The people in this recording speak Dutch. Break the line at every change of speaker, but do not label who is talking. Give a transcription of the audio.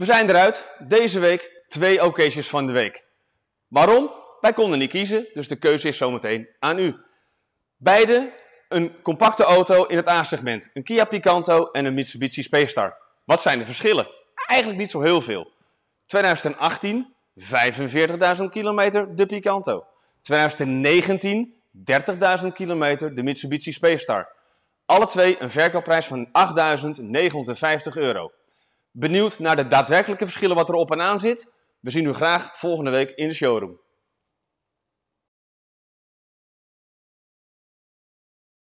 We zijn eruit. Deze week twee occasions van de week. Waarom? Wij konden niet kiezen, dus de keuze is zometeen aan u. Beide een compacte auto in het A-segment. Een Kia Picanto en een Mitsubishi Space Wat zijn de verschillen? Eigenlijk niet zo heel veel. 2018, 45.000 km de Picanto. 2019, 30.000 km de Mitsubishi Space Alle twee een verkoopprijs van 8.950 euro benieuwd naar de daadwerkelijke verschillen wat er op en aan zit. We zien u graag volgende week in de showroom.